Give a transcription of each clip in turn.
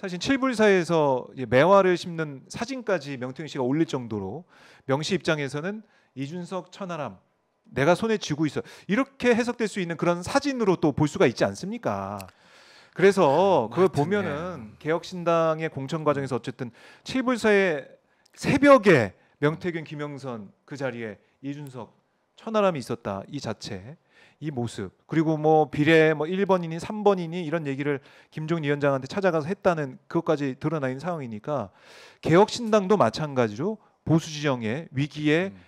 사실 칠불사에서 매화를 심는 사진까지 명태균 씨가 올릴 정도로 명시 입장에서는 이준석 천하람 내가 손에 쥐고 있어 이렇게 해석될 수 있는 그런 사진으로 또 볼 수가 있지 않습니까? 그래서 아, 뭐 그걸 보면은 예. 개혁신당의 공천 과정에서 어쨌든 칠불사의 새벽에 명태균 김영선 그 자리에 이준석 천하람이 있었다 이 자체 이 모습 그리고 뭐 비례 뭐 1번이니 3번이니 이런 얘기를 김종인 위원장한테 찾아가서 했다는 그것까지 드러나 있는 상황이니까 개혁신당도 마찬가지로 보수 지정의 위기에 음.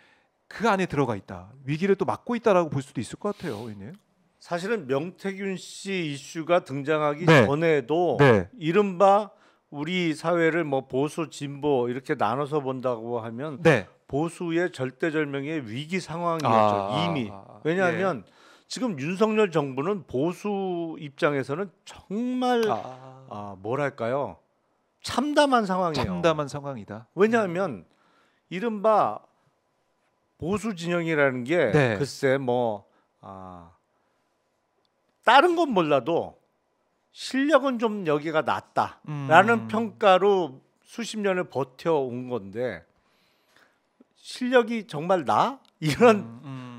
그 안에 들어가 있다 위기를 또 막고 있다라고 볼 수도 있을 것 같아요, 의원님. 사실은 명태균 씨 이슈가 등장하기 네. 전에도 네. 이른바 우리 사회를 뭐 보수 진보 이렇게 나눠서 본다고 하면 네. 보수의 절대절명의 위기 상황이었죠 아, 이미 아, 아. 왜냐하면 예. 지금 윤석열 정부는 보수 입장에서는 정말 아. 아, 뭐랄까요 참담한 상황이에요. 참담한 상황이다. 왜냐하면 음. 이른바 보수 진영이라는 게 네. 글쎄 뭐 아, 다른 건 몰라도 실력은 좀 여기가 낫다라는 음. 평가로 수십 년을 버텨온 건데 실력이 정말 나 이런 음, 음.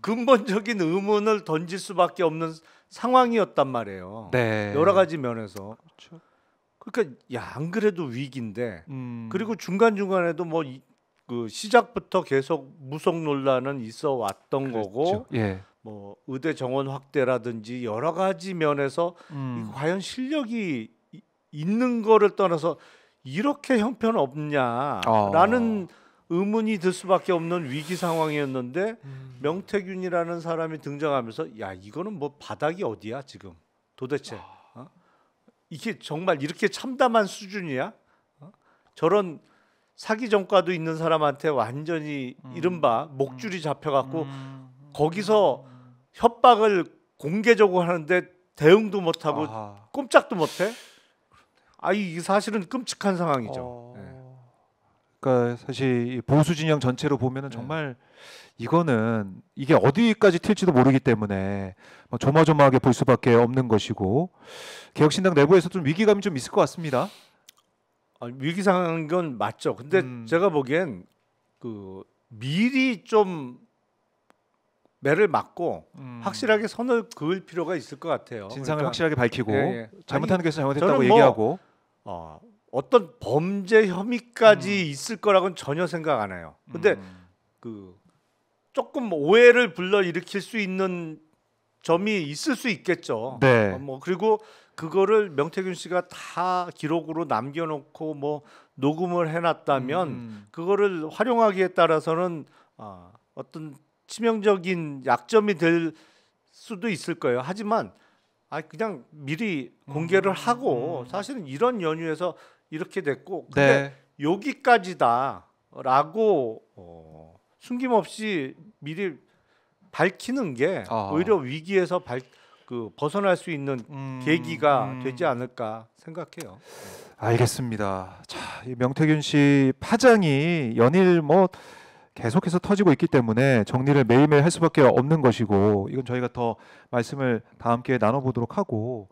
근본적인 의문을 던질 수밖에 없는 상황이었단 말이에요. 네. 여러 가지 면에서. 그렇죠. 그러니까 야안 그래도 위기인데 음. 그리고 중간 중간에도 뭐 그 시작부터 계속 무속 논란은 있어 왔던 그렇죠. 거고 예. 뭐 의대 정원 확대라든지 여러 가지 면에서 음. 과연 실력이 있는 거를 떠나서 이렇게 형편없냐라는 어. 의문이 들 수밖에 없는 위기 상황이었는데 음. 명태균이라는 사람이 등장하면서 야 이거는 뭐 바닥이 어디야 지금 도대체 아. 어? 이게 정말 이렇게 참담한 수준이야 어? 저런 사기 전과도 있는 사람한테 완전히 음. 이른바 목줄이 음. 잡혀갖고 음. 거기서 협박을 공개적으로 하는데 대응도 못하고 아. 꼼짝도 못해 아 이 사실은 끔찍한 상황이죠. 어. 네. 그러니까 사실 보수 진영 전체로 보면은 네. 정말 이거는 이게 어디까지 튈지도 모르기 때문에 뭐 조마조마하게 볼 수밖에 없는 것이고 개혁신당 내부에서 좀 위기감이 좀 있을 것 같습니다. 아, 위기상인 건 맞죠. 근데 음. 제가 보기엔 그 미리 좀 매를 맞고 음. 확실하게 선을 그을 필요가 있을 것 같아요. 진상을 그러니까, 확실하게 밝히고 예, 예. 잘못하는 것은 잘못했다고 뭐, 얘기하고. 어, 어떤 범죄 혐의까지 음. 있을 거라고는 전혀 생각 안 해요. 근데 음. 그 조금 뭐 오해를 불러 일으킬 수 있는 점이 있을 수 있겠죠. 네. 어, 뭐 그리고 그거를 명태균 씨가 다 기록으로 남겨놓고 뭐 녹음을 해놨다면 음. 음. 그거를 활용하기에 따라서는 어, 어떤 치명적인 약점이 될 수도 있을 거예요. 하지만 아 그냥 미리 음. 공개를 음. 하고 사실은 이런 연유에서 이렇게 됐고 근데 네. 여기까지다라고 어, 숨김없이 미리 밝히는 게 어. 오히려 위기에서 발, 그 벗어날 수 있는 음. 계기가 음. 되지 않을까 생각해요. 알겠습니다. 자, 명태균 씨 파장이 연일 뭐 계속해서 터지고 있기 때문에 정리를 매일매일 할 수밖에 없는 것이고 이건 저희가 더 말씀을 다음 기회에 나눠보도록 하고